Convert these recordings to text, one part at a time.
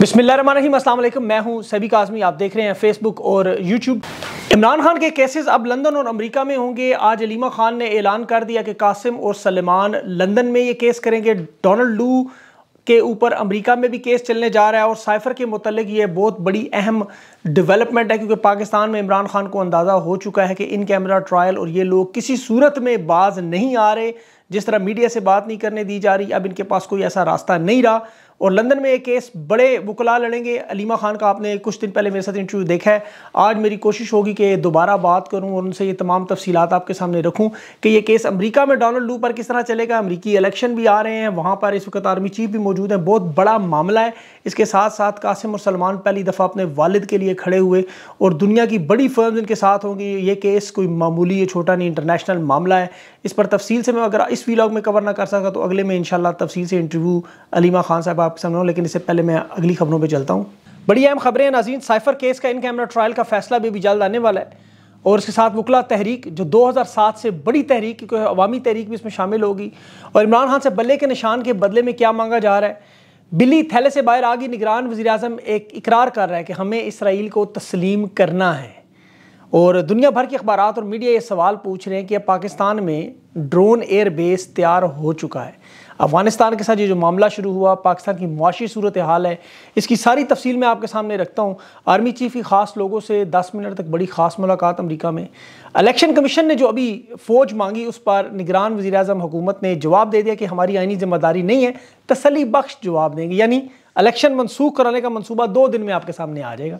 बिस्मिल्लाम असल मैं हूं सभी काजमी आप देख रहे हैं फेसबुक और यूट्यूब इमरान खान के केसेस अब लंदन और अमेरिका में होंगे आज अलीमा खान ने ऐलान कर दिया कि कासिम और सलमान लंदन में ये केस करेंगे डोनाल्ड लू के ऊपर अमेरिका में भी केस चलने जा रहा है और साइफर के मतलब ये बहुत बड़ी अहम डेवलपमेंट है क्योंकि पाकिस्तान में इमरान खान को अंदाज़ा हो चुका है कि इन कैमरा ट्रायल और ये लोग किसी सूरत में बाज नहीं आ रहे जिस तरह मीडिया से बात नहीं करने दी जा रही अब इनके पास कोई ऐसा रास्ता नहीं रहा और लंदन में एक केस बड़े वकला लड़ेंगे अलीमा खान का आपने कुछ दिन पहले मेरे साथ इंटरव्यू देखा है आज मेरी कोशिश होगी कि दोबारा बात करूं और उनसे ये तमाम तफसीत आपके सामने रखूं कि ये केस अमेरिका में डोनाल्ड लू पर किस तरह चलेगा अमरीकी इलेक्शन भी आ रहे हैं वहाँ पर इस वक्त आर्मी चीफ भी मौजूद हैं बहुत बड़ा मामला है इसके साथ साथ कासिम और सलमान पहली दफ़ा अपने वालद के लिए खड़े हुए और दुनिया की बड़ी फर्म इनके साथ होंगी ये केस कोई मामूली छोटा नहीं इंटरनेशनल मामला है इस पर तफसील से मैं अगर इस वीलॉग में कवर ना कर सका तो अगले में शाला तफसील से इंटरव्यू अलीमा खान साहब आपके सामने लेकिन इससे पहले मैं अगली खबरों पर चलता हूँ बड़ी अहम खबरें हैं नाजीन साइफर केस का इन कैमरा ट्रायल का फैसला भी, अभी जल्द आने वाला है और उसके साथ वकला तहरीक जो 2007 से बड़ी तहरीक की अवामी तहरीक भी इसमें शामिल होगी और इमरान खान से बल्ले के निशान के बदले में क्या मांगा जा रहा है बिल्ली थैले से बाहर आगी निगरान वजी अजम एक इकरार कर रहा है कि हमें इसराइल को तस्लीम करना है और दुनिया भर के अखबार और मीडिया ये सवाल पूछ रहे हैं कि अब पाकिस्तान में ड्रोन एयर बेस तैयार हो चुका है अफगानिस्तान के साथ ये जो मामला शुरू हुआ पाकिस्तान की मुआशी सूरत हाल है इसकी सारी तफसील मैं आपके सामने रखता हूँ आर्मी चीफ की ख़ास लोगों से 10 मिनट तक बड़ी ख़ास मुलाकात अमेरिका में इलेक्शन कमीशन ने जो अभी फ़ौज मांगी उस पर निगरान वजी अजम हुकूमत ने जवाब दे दिया कि हमारी आइनी जिम्मेदारी नहीं है तसली बख्श जवाब देंगे यानी इलेक्शन मनसूख कराने का मनसूबा दो दिन में आपके सामने आ जाएगा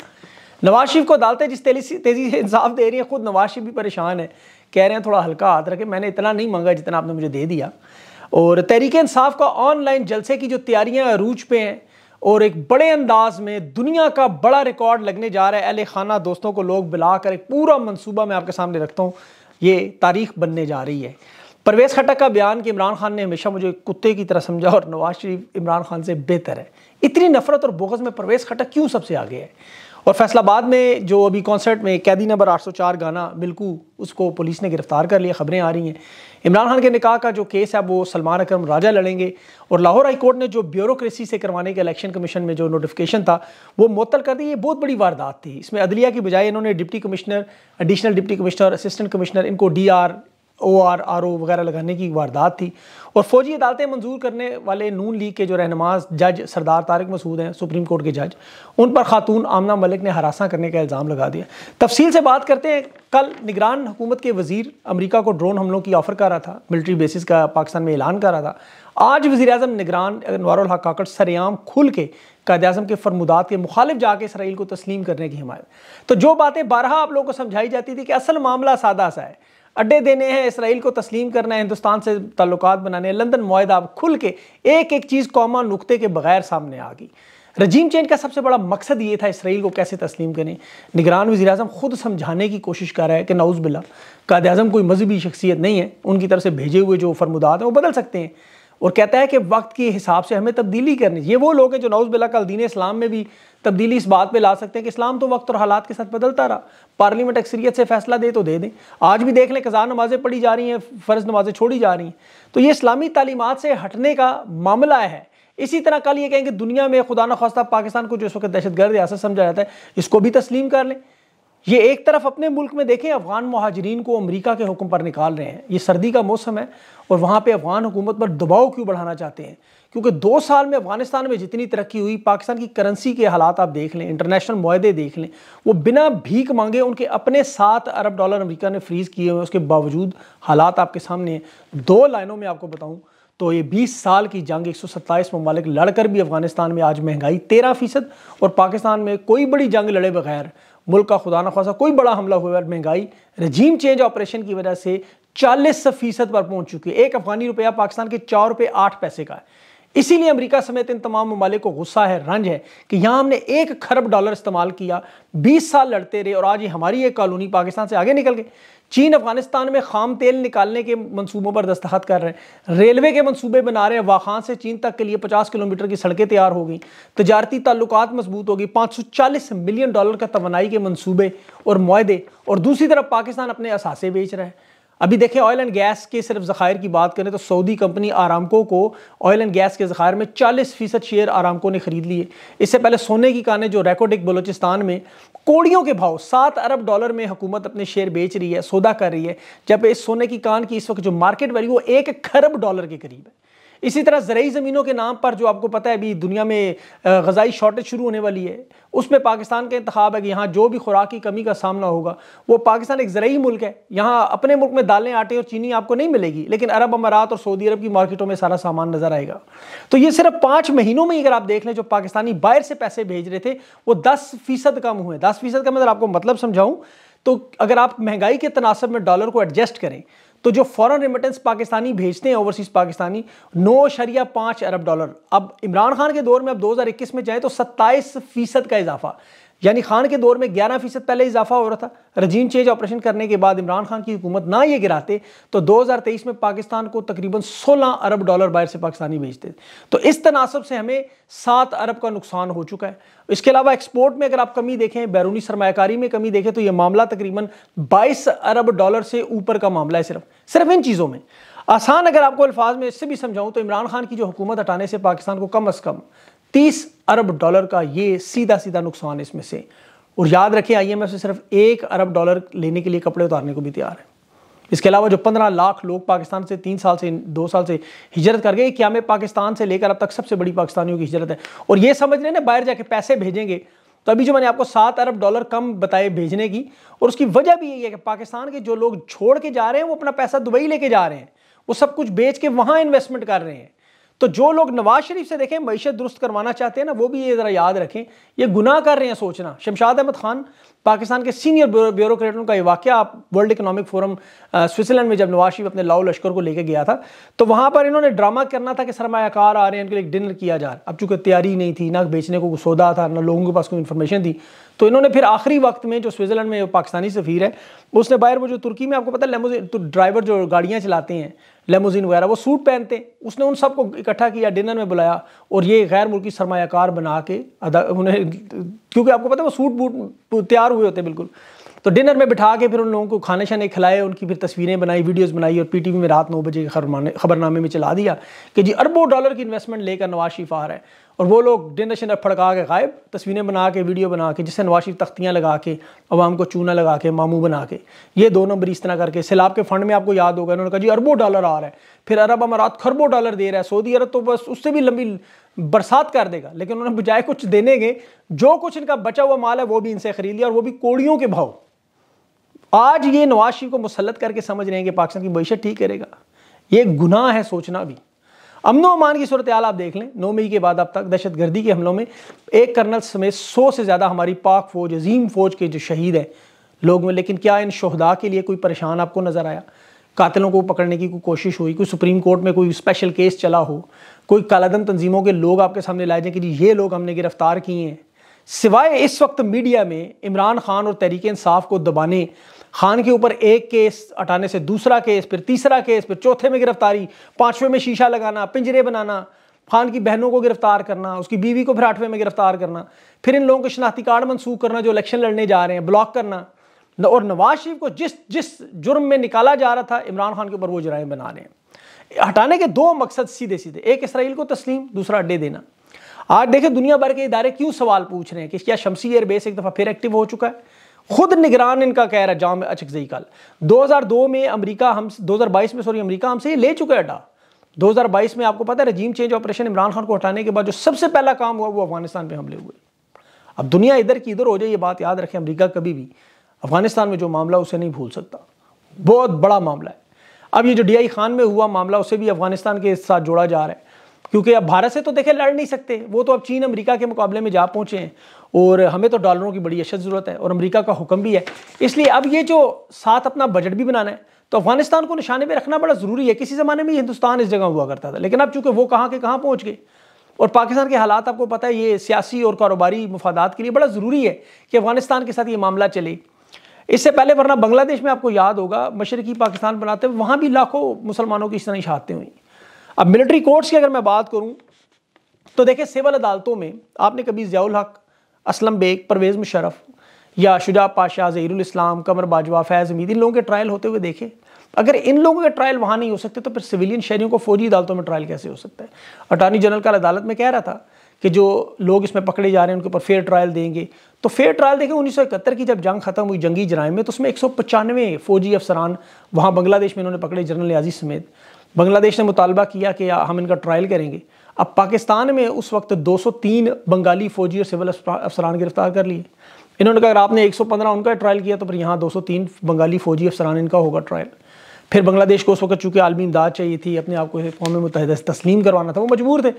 नवाज शरीफ को अदालतें जिस तेजी से तेज़ी से इंसाफ दे रही है खुद नवाज शरीफ भी परेशान है कह रहे हैं थोड़ा हल्का हाथ रखे मैंने इतना नहीं मांगा जितना आपने मुझे दे दिया और तहरीक इंसाफ का ऑनलाइन जलसे की जो तैयारियां अरूज पे हैं और एक बड़े अंदाज में दुनिया का बड़ा रिकॉर्ड लगने जा रहा है अहल खाना दोस्तों को लोग बुलाकर एक पूरा मंसूबा मैं आपके सामने रखता हूँ ये तारीख बनने जा रही है परवेज़ खटक का बयान कि इमरान खान ने हमेशा मुझे कुत्ते की तरह समझा और नवाज शरीफ इमरान खान से बेहतर है इतनी नफरत और बोगस में परवेज़ खटक क्यों सबसे आगे है और फैसलाबाद में जो अभी कॉन्सर्ट में कैदी नंबर 804 गाना बिल्कुल उसको पुलिस ने गिरफ्तार कर लिया खबरें आ रही हैं इमरान खान के निकाह का जो केस है वो सलमान अक्रम राजा लड़ेंगे और लाहौर हाई कोर्ट ने जो ब्यूरोक्रेसी से करवाने के इलेक्शन कमीशन में जो नोटिफिकेशन था वो मुतल कर दी ये बहुत बड़ी वारदात थी इसमें अदलिया की बजाय इन्होंने deputy commissioner additional deputy commissioner assistant commissioner इनको D R O R R O वगैरह लगाने की वारदात थी और फौजी अदालतें मंजूर करने वाले नून लीग के जो रहनमास जज सरदार तारक मसूद हैं सुप्रीम कोर्ट के जज उन पर खातून आमना मलिक ने हरासा करने का इल्ज़ाम लगा दिया तफसील से बात करते हैं कल निगरान हुकूमत के वजीर अमरीका को ड्रोन हमलों की ऑफ़र कर रहा था मिलिट्री बेसिस का पाकिस्तान में ऐलान कर रहा था आज वजी अजम निगरान नवारुल हक काकड़ सरेआम खुल के कायद अजम के फरमुदात के मुखालिफ जाके इसराइल को तस्लीम करने की हिमायत तो जो बातें बारह आप लोगों को समझाई जाती थी कि असल मामला सादा सा है अड्डे देने हैं इसराइल को तस्लीम करना है हिंदुस्तान से ताल्लुक बनाने हैं लंदन माहदा अब खुल के एक एक चीज़ कौमा नुकते के बगैर सामने आ गई रजीम चेंज का सबसे बड़ा मकसद ये था इसराइल को कैसे तस्लीम करें निगरान वजी अजम ख़ुद समझाने की कोशिश कर रहा है कि नाउज़ बिल्ला काद अजम कोई मजहबी शख्सियत नहीं है उनकी तरफ से भेजे हुए जो फरमुदात हैं वो बदल सकते हैं और कहता है कि वक्त के हिसाब से हमें तब्दीली करनी ये वो लोग हैं जो नाउज़ बिल्ला का दीन इस्लाम में भी तब्दीली इस बात पर ला सकते हैं कि इस्लाम तो वक्त और हालात के साथ बदलता रहा पार्लियामेंट अक्सरियत से फैसला दे तो दे दें आज भी देख लें कज़ा नमाज़ें पढ़ी जा रही हैं फ़र्ज़ नमाज़ें छोड़ी जा रही हैं तो ये इस्लामी तालीमत से हटने का मामला है इसी तरह कल ये कहेंगे दुनिया में खुदा न खास्ता पाकिस्तान को जो इस वक्त दहशत गर्द रियासत समझा जाता है इसको भी तस्लीम कर लें ये एक तरफ अपने मुल्क में देखें अफगान महाजरीन को अमरीका के हुक्म पर निकाल रहे हैं ये सर्दी का मौसम है और वहाँ पर अफगान हुकूमत पर दबाव क्यों बढ़ाना चाहते हैं क्योंकि दो साल में अफगानिस्तान में जितनी तरक्की हुई पाकिस्तान की करेंसी के हालात आप देख लें इंटरनेशनल माहदे देख लें वो बिना भीख मांगे उनके अपने सात अरब डॉलर अमेरिका ने फ्रीज़ किए हुए उसके बावजूद हालात आपके सामने हैं दो लाइनों में आपको बताऊँ तो ये 20 साल की जंग एक सौ ममालिक लड़कर भी अफगानिस्तान में आज महंगाई तेरह फीसद और पाकिस्तान में कोई बड़ी जंग लड़े बगैर मुल्क का खुदा न खासा कोई बड़ा हमला हुआ महंगाई रजीम चेंज ऑपरेशन की वजह से चालीस फीसद पर पहुंच चुकी है एक अफगानी रुपया पाकिस्तान के चार रुपये आठ पैसे का है इसीलिए अमेरिका समेत इन तमाम ममालिक को गुस्सा है रंज है कि यहाँ हमने एक खरब डॉलर इस्तेमाल किया बीस साल लड़ते रहे और आज ये हमारी एक कॉलोनी पाकिस्तान से आगे निकल गई चीन अफगानिस्तान में खाम तेल निकालने के मंसूबों पर दस्तखत कर रहे हैं रेलवे के मंसूबे बना रहे हैं वाहान से चीन तक के लिए 50 किलोमीटर की सड़कें तैयार हो गई तजारती ताल्लुक मजबूत हो गई चालीस मिलियन डॉलर का तोनाई के मनसूबे और माहदे और दूसरी तरफ पाकिस्तान अपने असासे बेच रहे हैं अभी देखें ऑयल एंड गैस के सिर्फ ज़खायर की बात करें तो सऊदी कंपनी आरामको को ऑयल एंड गैस के ज़खायर में 40 फीसद शेयर आरामको ने खरीद लिए इससे पहले सोने की कानें जो रेकॉर्ड एक बलोचिस्तान में कोड़ियों के भाव सात अरब डॉलर में हुकूमत अपने शेयर बेच रही है सौदा कर रही है जब इस सोने की कान की इस वक्त जो मार्केट वैल्यू वो एक खरब डॉलर के करीब है इसी तरह ज़रूरी ज़मीनों के नाम पर जो आपको पता है अभी दुनिया में गजाई शॉर्टेज शुरू होने वाली है उसमें पाकिस्तान का इंतखब है कि यहाँ जो भी खुराक की कमी का सामना होगा वो पाकिस्तान एक ज़रूरी मुल्क है यहाँ अपने मुल्क में दालें आटे और चीनी आपको नहीं मिलेगी लेकिन अरब अमारात और सऊदी अरब की मार्केटों में सारा सामान नज़र आएगा तो ये सिर्फ पाँच महीनों में ही अगर आप देख लें जो पाकिस्तानी बाहर से पैसे भेज रहे थे वो दस फीसद कम हुए दस फीसद का मतलब आपको मतलब समझाऊँ तो अगर आप महंगाई के तनासब में डॉलर को एडजस्ट करें तो जो फॉरेन रिमिटेंस पाकिस्तानी भेजते हैं ओवरसीज पाकिस्तानी नौ शरिया पाँच अरब डॉलर अब इमरान खान के दौर में अब 2021 में जाए तो 27 फीसद का इजाफा यानी खान के दौर में ग्यारह फीसद पहले इजाफा हो रहा था रजीम चेंज ऑपरेशन करने के बाद इमरान खान की हुकूमत ना ये गिराते तो 2023 में पाकिस्तान को तकरीबन 16 अरब डॉलर बाहर से पाकिस्तानी भेजते तो इस तनासब से हमें सात अरब का नुकसान हो चुका है इसके अलावा एक्सपोर्ट में अगर आप कमी देखें बैरूनी सरमाकारी में कमी देखें तो यह मामला तकरीबन बाईस अरब डॉलर से ऊपर का मामला है सिर्फ सिर्फ इन चीज़ों में आसान अगर आपको अल्फाज में इससे भी समझाऊं तो इमरान खान की जो हुकूमत हटाने से पाकिस्तान को कम अज़ कम तीस अरब डॉलर का ये सीधा सीधा नुकसान इसमें से और याद रखें आईएमएफ से सिर्फ एक अरब डॉलर लेने के लिए कपड़े उतारने को भी तैयार है इसके अलावा जो पंद्रह लाख लोग पाकिस्तान से तीन साल से दो साल से हिजरत कर गए क्या में पाकिस्तान से लेकर अब तक सबसे बड़ी पाकिस्तानियों की हिजरत है और ये समझ रहे ना बाहर जाके पैसे भेजेंगे तो अभी जो मैंने आपको सात अरब डॉलर कम बताए भेजने की और उसकी वजह भी यही है कि पाकिस्तान के जो लोग छोड़ के जा रहे हैं वो अपना पैसा दुबई लेके जा रहे हैं वो सब कुछ बेच के वहाँ इन्वेस्टमेंट कर रहे हैं तो जो लोग नवाज शरीफ से देखें मीशत दुरुस्त करवाना चाहते हैं ना वो भी ये ज़रा याद रखें ये गुनाह कर रहे हैं सोचना शमशाद अहमद खान पाकिस्तान के सीनियर ब्यूरोक्रेटों का ये वाक्य आप वर्ल्ड इकोनॉमिक फोरम स्विट्ज़रलैंड में जब नवाज शरीफ अपने लाओ लश्कर को लेके गया था तो वहाँ पर इन्होंने ड्रामा करना था कि सरमाकार आ रहे हैं इनके लिए डिनर किया जा रहा अब चूँकि तैयारी नहीं थी ना बेचने को सौदा था ना लोगों के पास कोई इन्फॉर्मेशन थी तो इन्होंने फिर आखिरी वक्त में जो स्विट्ज़रलैंड में पाकिस्तानी सफ़ीर है उसने बाहर वो जो तुर्की में आपको पता है ड्राइवर तो जो गाड़ियाँ चलाते हैं लेमोजिन वगैरह वो सूट पहनते हैं उसने उन सबको इकट्ठा किया डिनर में बुलाया और ये गैर मुल्की सरमाकार बना के अदा उन्हें क्योंकि आपको पता है वो सूट बूट तैयार हुए होते हैं बिल्कुल तो डिनर में बिठा के फिर उन लोगों को खाने शाने खिलाए उनकी फिर तस्वीरें बनाई वीडियोस बनाई और पीटीवी में रात नौ बजे के खबरनामे में चला दिया कि जी अरबों डॉलर की इन्वेस्टमेंट लेकर नवाज शरीफ आ रहा है और वो लोग डिनर शिनर फड़का के गायब तस्वीरें बना के वीडियो बना के जिससे नवाज शरीफ तख्तियाँ लगा के अवाम को चूना लगा के मामू बना के ये दो नंबर इस तरह करके सैलाब के फंड में आपको याद होगा उन्होंने कहा जी अरबों डॉलर आ रहा है फिर अरब अमारात खरबों डॉलर दे रहा है सऊदी अरब तो बस उससे भी लंबी बरसात कर देगा लेकिन उन्होंने बजाय कुछ देने गए जो कुछ इनका बचा हुआ माल है वो भी इनसे खरीद लिया और वो भी कोड़ियों के भाव आज ये नवाज शरीफ को मुसलत करके समझ रहे हैं कि पाकिस्तान की मीशत ठीक करेगा ये गुनाह है सोचना भी अमन अमान की सूरत आल आप देख लें नौ मई के बाद अब तक दहशत गर्दी के हमलों में एक कर्नल समेत सौ से ज़्यादा हमारी पाक फौज अजीम फौज के जो शहीद हैं लोग में लेकिन क्या इन शहदा के लिए कोई परेशान आपको नज़र आया कातिलों को पकड़ने की कोई कोशिश हुई कोई सुप्रीम कोर्ट में कोई स्पेशल केस चला हो कोई कालादन तंजीमों के लोग आपके सामने लाए जाए कि ये लोग हमने गिरफ़्तार किए हैं सिवाय इस वक्त मीडिया में इमरान खान और तहरीक इंसाफ को दबाने खान के ऊपर एक केस हटाने से दूसरा केस फिर तीसरा केस फिर चौथे में गिरफ्तारी पाँचवें में शीशा लगाना पिंजरे बनाना खान की बहनों को गिरफ्तार करना उसकी बीवी को फिर आठवें में गिरफ्तार करना फिर इन लोगों के शनाख्ती कार्ड मनसूख करना जो इलेक्शन लड़ने जा रहे हैं ब्लॉक करना और नवाज शरीफ को जिस जिस जुर्म में निकाला जा रहा था इमरान खान के ऊपर वो जराए बना रहे हैं हटाने के दो मकसद सीधे सीधे एक इसराइल को तस्लीम दूसरा अड्डे देना आज देखें दुनिया भर के इदारे क्यों सवाल पूछ रहे हैं कि क्या शमसी एयरबेस एक दफ़ा फिर एक्टिव हो चुका है खुद निगरान इनका कह रहा है जाम अचकजई कल दो में अमरीका हम बाईस में सॉरी अमरीका हमसे है ले दो हज़ार 2022 में आपको पता है regime change operation Imran Khan को हटाने के बाद जो सबसे पहला काम हुआ वो अफगानिस्तान पे हमले हुए अब दुनिया इधर की इधर हो जाए ये बात याद रखें अमेरिका कभी भी अफगानिस्तान में जो मामला उसे नहीं भूल सकता बहुत बड़ा मामला है अब ये जो डी आई खान में हुआ मामला उसे भी अफगानिस्तान के साथ जोड़ा जा रहा है क्योंकि अब भारत से तो देखे लड़ नहीं सकते वो तो अब चीन अमेरिका के मुकाबले में जा पहुंचे हैं और हमें तो डॉलरों की बड़ी अशद ज़रूरत है और अमेरिका का हुक्म भी है इसलिए अब ये जो साथ अपना बजट भी बनाना है तो अफगानिस्तान को निशाने पर रखना बड़ा ज़रूरी है किसी ज़माने में हिंदुस्तान इस जगह हुआ करता था लेकिन अब चूंकि वो कहाँ के कहाँ पहुँच गए और पाकिस्तान के हालात आपको पता है ये सियासी और कारोबारी मफादात के लिए बड़ा ज़रूरी है कि अफगानिस्तान के साथ ये मामला चले इससे पहले वरना बांग्लादेश में आपको याद होगा मशरकी पाकिस्तान बनाते हुए वहाँ भी लाखों मुसलमानों की इस तरह शहादतें हुई अब मिलिट्री कोर्ट्स की अगर मैं बात करूं तो देखिए सिविल अदालतों में आपने कभी ज़ियाउल हक असलम बेग परवेज़ मुशरफ या शुजा पाशाह ज़हीरुल इस्लाम कमर बाजवा फैज़ अमीद इन लोगों के ट्रायल होते हुए देखे अगर इन लोगों के ट्रायल वहाँ नहीं हो सकते तो फिर सिविलियन शहरियों को फौजी अदालतों में ट्रायल कैसे हो सकता है अटॉर्नी जनरल कल अदालत में कह रहा था कि जो लोग इसमें पकड़े जा रहे हैं उनके ऊपर फेयर ट्रायल देंगे तो फेयर ट्रायल देखें उन्नीस की जब जंग खत्म हुई जंगी जराइम में तो उसमें एक फौजी अफसरान वहाँ बांग्लादेश में इन्होंने पकड़े जनरल याजी समेत बांग्लादेश ने मुतालबा किया कि हम इनका ट्रायल करेंगे अब पाकिस्तान में उस वक्त 203 बंगाली फ़ौजी और सिविल अफसरान गिरफ्तार कर लिए इन्होंने कहा अगर आपने 115 उनका ट्रायल किया तो फिर यहाँ 203 बंगाली फ़ौजी अफसरान इनका होगा ट्रायल फिर बांग्लादेश को उस वक्त चूँकि आलमी इमदाद चाहिए थी अपने आप को कौम मुतहद तस्लीम करवाना था वो मजबूर थे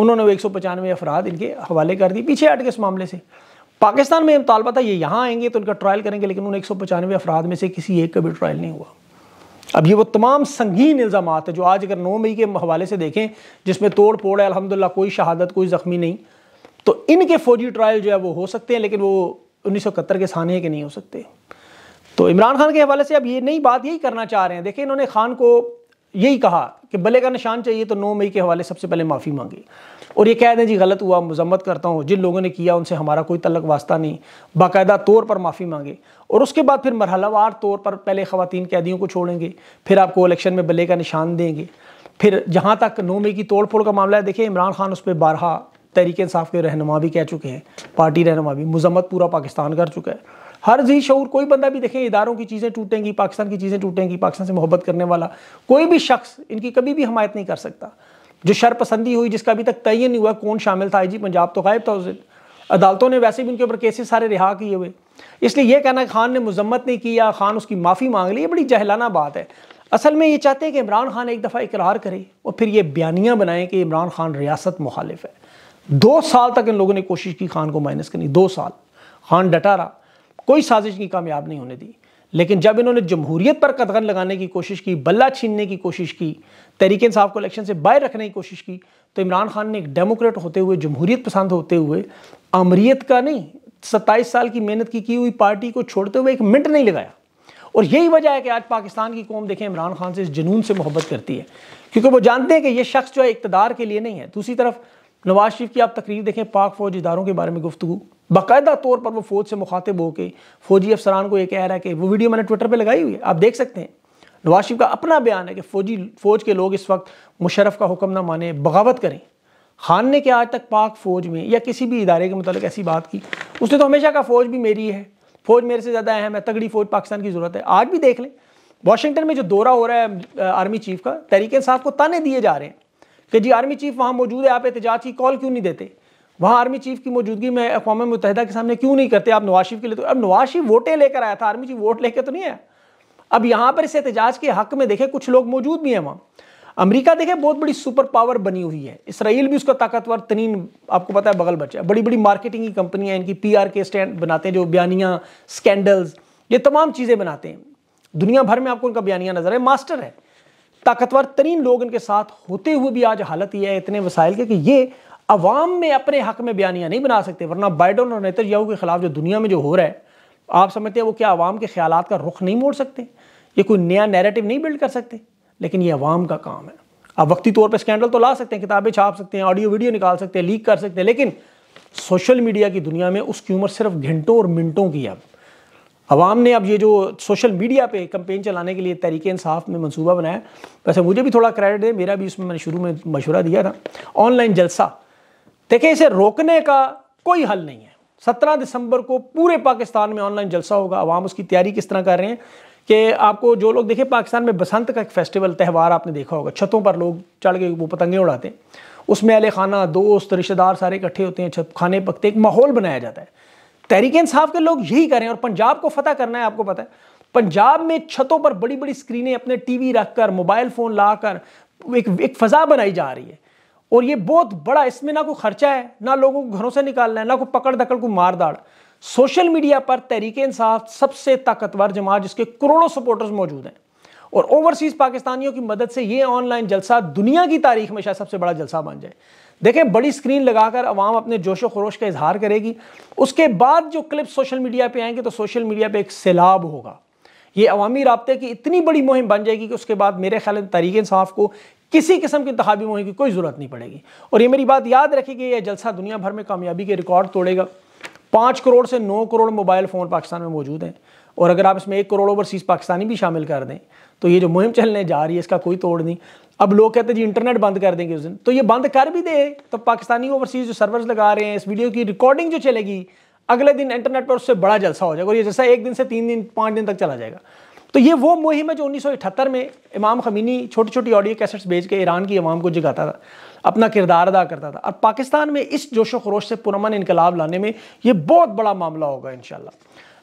उन्होंने वो एक सौ पचानवे अफराद इनके हवाले कर दिए पीछे हट के इस मामले से पाकिस्तान में मुतालबा था ये यहाँ आएंगे तो इनका ट्रायल करेंगे लेकिन उन एक सौ पचानवे अफराद में से किसी एक का भी ट्रायल नहीं हुआ अब ये वो तमाम संगीन इल्ज़ाम है जो आज अगर नौ मई के हवाले से देखें जिसमें तोड़ फोड़ है अलहमदिल्ला कोई शहादत कोई ज़ख्मी नहीं तो इनके फ़ौजी ट्रायल जो है वो हो सकते हैं लेकिन वो उन्नीस सौ इकहत्तर के सानहे के नहीं हो सकते तो इमरान खान के हवाले से अब ये नई बात यही करना चाह रहे हैं देखिए इन्होंने खान को यही कहा कि बल्ले का निशान चाहिए तो नौ मई के हवाले सबसे पहले माफ़ी मांगी और ये कह दें जी गलत हुआ मजम्मत करता हूँ जिन लोगों ने किया उनसे हमारा कोई तलक वास्ता नहीं बाकायदा तौर पर माफ़ी मांगे और उसके बाद फिर मरहलावार तौर पर पहले ख़वान कैदियों को छोड़ेंगे फिर आपको इलेक्शन में बल्ले का निशान देंगे फिर जहाँ तक नौ मई की तोड़ फोड़ का मामला है देखिए इमरान खान उस पर बारहा तहरीक इंसाफ के रहनुमा भी कह चुके हैं पार्टी रहनुमा भी मजम्मत पूरा पाकिस्तान कर चुका है हर जी शूर कोई बंदा भी देखें इदारों की चीज़ें टूटेंगी पाकिस्तान की चीज़ें टूटेंगी पाकिस्तान से मोहब्बत करने वाला कोई भी शख्स इनकी कभी भी हमायत नहीं कर सकता जो शरपसंदी हुई जिसका अभी तक तय नहीं हुआ कौन शामिल था आई जी पंजाब तो गायब था उस अदालतों ने वैसे भी उनके ऊपर केसेस सारे रिहा किए हुए इसलिए यह कहना खान ने मजम्मत नहीं किया खान उसकी माफ़ी मांग ली ये बड़ी जहलाना बात है असल में ये चाहते हैं कि इमरान खान एक दफ़ा इकरार करे और फिर ये बयानियाँ बनाएं कि इमरान खान रियासत मुखालिफ है दो साल तक इन लोगों ने कोशिश की खान को माइनस करनी दो साल खान डटा रहा कोई साजिश की कामयाब नहीं होने दी लेकिन जब इन्होंने जमहूरियत पर कदगन लगाने की कोशिश की बल्ला छीनने की कोशिश की तहरीक साहब को इलेक्शन से बाहर रखने की कोशिश की तो इमरान खान ने एक डेमोक्रेट होते हुए जमहूरियत पसंद होते हुए अमरीत का नहीं सत्ताईस साल की मेहनत की की हुई पार्टी को छोड़ते हुए एक मिनट नहीं लगाया और यही वजह है कि आज पाकिस्तान की कौम देखें इमरान खान से इस जुनून से मोहब्बत करती है क्योंकि वो जानते हैं कि ये शख्स जो है इकतदार के लिए नहीं है दूसरी तरफ नवाज शरीफ की आप तकरीर देखें पाक फौज इदारों के बारे में गुफ्तु बाकायदा तौर पर वो फौज से मुखातिब होकर फौजी अफसरान को ये कह रहा है कि वो वीडियो मैंने ट्विटर पर लगाई हुई है आप देख सकते हैं नवाज शरीफ का अपना बयान है कि फौजी फौज के लोग इस वक्त मुशरफ का हुक्म ना माने बगावत करें खान ने क्या आज तक पाक फौज में या किसी भी इदारे के मतलब ऐसी बात की उसने तो हमेशा का फौज भी मेरी है फौज मेरे से ज़्यादा अहम है तगड़ी फौज पाकिस्तान की ज़रूरत है आज भी देख लें वाशिंगटन में जो दौरा हो रहा है आर्मी चीफ का तहरीक साहब को ताने दिए जा रहे हैं कि जी आर्मी चीफ वहाँ मौजूद है आप एहतजाज की कॉल क्यों नहीं देते वहाँ आर्मी चीफ की मौजूदगी में अकवा मुतहदा के सामने क्यों नहीं करते आप नवाज शरीफ के लिए तो अब नवाज शरीफ वोटें लेकर आया था आर्मी चीफ वोट लेकर तो नहीं आया अब यहाँ पर इस एहतजाज के हक में देखे कुछ लोग मौजूद भी हैं वहाँ अमरीका देखे बहुत बड़ी सुपर पावर बनी हुई है इसराइल भी उसका ताकतवर तनीन आपको पता है बगल बचा है बड़ी बड़ी मार्केटिंग की कंपनियाँ इनकी आर के स्टैंड बनाते हैं जो बयानियाँ स्कैंडल्स ये तमाम चीज़ें बनाते हैं दुनिया भर में आपको उनका बयानिया नजर है मास्टर है ताकतवर तरीन लोग इनके साथ होते हुए भी आज हालत यह है इतने वसाइल के कि ये अवाम में अपने हक में बयानियाँ नहीं बना सकते वरना बाइडन और याहू के खिलाफ जो दुनिया में जो हो रहा है आप समझते हैं वो क्या अवाम के ख्याल का रुख नहीं मोड़ सकते ये कोई नया नैरेटिव नहीं बिल्ड कर सकते लेकिन ये अवाम का काम है आप वक्ती तौर पर स्कैंडल तो ला सकते हैं किताबें छाप सकते हैं ऑडियो वीडियो निकाल सकते हैं लीक कर सकते हैं लेकिन सोशल मीडिया की दुनिया में उसकी उम्र सिर्फ घंटों और मिनटों की अब आवाम ने अब ये जो सोशल मीडिया पे कंपेन चलाने के लिए तरीके इंसाफ में मंसूबा बनाया वैसे मुझे भी थोड़ा क्रेडिट है मेरा भी इसमें मैंने शुरू में मशवरा दिया था ऑनलाइन जलसा देखिए इसे रोकने का कोई हल नहीं है सत्रह दिसंबर को पूरे पाकिस्तान में ऑनलाइन जलसा होगा आवाम उसकी तैयारी किस तरह कर रहे हैं कि आपको जो लोग देखें पाकिस्तान में बसंत का एक फेस्टिवल त्यौहार आपने देखा होगा छतों पर लोग चढ़ के वो पतंगे उड़ाते हैं उसमें अले खाना दोस्त रिश्तेदार सारे इकट्ठे होते हैं छत खाने पकते एक माहौल बनाया जाता है तहरीक इंसाफ के लोग यही करें और पंजाब को फतेह करना है आपको पता है पंजाब में छतों पर बड़ी बड़ी स्क्रीनें अपने टीवी रखकर मोबाइल फोन लाकर एक एक फजा बनाई जा रही है और ये बहुत बड़ा इसमें ना कोई खर्चा है ना लोगों को घरों से निकालना है ना कोई पकड़ दकड़ को मार दाड़ सोशल मीडिया पर तहरीक इंसाफ सबसे ताकतवर जमात जिसके करोड़ों सपोर्टर्स मौजूद हैं और ओवरसीज पाकिस्तानियों की मदद से ये ऑनलाइन जलसा दुनिया की तारीख में शायद सबसे बड़ा जलसा बन जाए देखें बड़ी स्क्रीन लगाकर आवाम अपने जोश खरोश का इजहार करेगी उसके बाद जो क्लिप सोशल मीडिया पर आएंगे तो सोशल मीडिया पर एक सैलाब होगा ये अवामी रबते की इतनी बड़ी मुहिम बन जाएगी कि उसके बाद मेरे ख्याल तरीक इंसाफ को किसी किस्म की इंतबी मुहिम की कोई ज़रूरत नहीं पड़ेगी और ये मेरी बात याद रखी कि यह जलसा दुनिया भर में कामयाबी के रिकॉर्ड तोड़ेगा पाँच करोड़ से नौ करोड़ मोबाइल फ़ोन पाकिस्तान में मौजूद हैं और अगर आप इसमें एक करोड़ ओवरसीज़ पाकिस्तानी भी शामिल कर दें तो ये जो मुहिम चलने जा रही है इसका कोई तोड़ नहीं अब लोग कहते हैं जी इंटरनेट बंद कर देंगे उस दिन तो ये बंद कर भी दे तो पाकिस्तानी ओवरसीज जो सर्वर्स लगा रहे हैं इस वीडियो की रिकॉर्डिंग जो चलेगी अगले दिन इंटरनेट पर उससे बड़ा जलसा हो जाएगा और ये जैसा एक दिन से तीन दिन पाँच दिन तक चला जाएगा तो ये वो मुहिम है जो अठहत्तर में इमाम खमीनी छोटी छोटी ऑडियो कैसेट्स भेज के ईरान की अवाम को जगाता था अपना किरदार अदा करता था और पाकिस्तान में इस जोशो खरोश से पुरमन इनकलाब लाने में ये बहुत बड़ा मामला होगा इन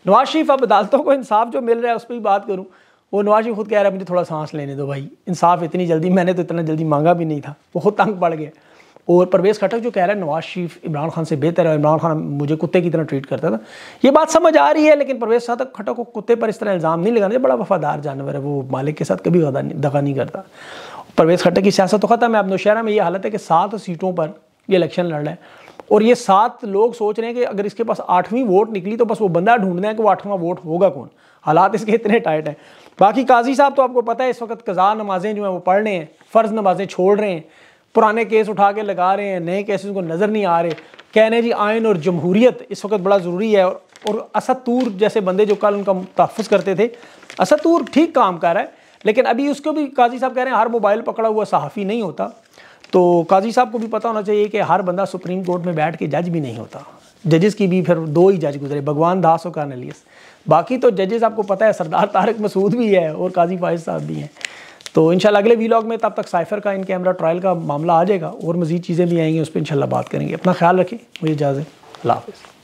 नवाज शरीफ अब अदालतों को इंसाफ जो मिल रहा है उस पर भी बात करूँ वो नवाज शरीफ खुद कह रहा है मुझे थोड़ा सांस लेने दो भाई इंसाफ इतनी जल्दी मैंने तो इतना जल्दी मांगा भी नहीं था वो खुद तंग पड़ गया और परवेज़ खटक जो कह रहा है नवाज शरीफ इमरान खान से बेहतर है इमरान खान मुझे कुत्ते की तरह ट्रीट करता था ये बात समझ आ रही है लेकिन परवेज़ तक खटक को कुत्ते पर इस तरह इल्ज़ाम नहीं लगाना बड़ा वफादार जानवर है वो मालिक के साथ कभी दगा नहीं करता परवेज़ खटक की सियासत तो ख़त्म है अब नौशहरा में ये हालत है कि सात सीटों पर ये इलेक्शन लड़ रहा है और ये सात लोग सोच रहे हैं कि अगर इसके पास आठवीं वोट निकली तो बस वो बंदा ढूंढना है कि वो आठवां वोट होगा कौन हालात इसके इतने टाइट हैं बाकी काजी साहब तो आपको पता है इस वक्त कज़ा नमाजें जो हैं वो पढ़ रहे हैं फ़र्ज़ नमाजें छोड़ रहे हैं पुराने केस उठा के लगा रहे हैं नए केसेस को नज़र नहीं आ रहे कहने जी आयन और जमहूरीत इस वक्त बड़ा ज़रूरी है और, और असतूर जैसे बंदे जो कल उनका तहफ़ करते थे असतूर ठीक काम कर रहा है लेकिन अभी उसको भी काजी साहब कह रहे हैं हर मोबाइल पकड़ा हुआ सहाफ़ी नहीं होता तो काजी साहब को भी पता होना चाहिए कि हर बंदा सुप्रीम कोर्ट में बैठ के जज भी नहीं होता जजेस की भी फिर दो ही जज गुजरे भगवान दास और कानलियस बाकी तो जजेस आपको पता है सरदार तारक मसूद भी है और काजी फायज साहब भी हैं तो इंशाल्लाह अगले वीलॉग में तब तक साइफर का इन कैमरा ट्रायल का मामला आ जाएगा और मज़ीद चीज़ें भी आएंगी उस पर इंशाल्लाह बात करेंगे अपना ख्याल रखें मुझे इजाज़त अल्लाह हाफिज़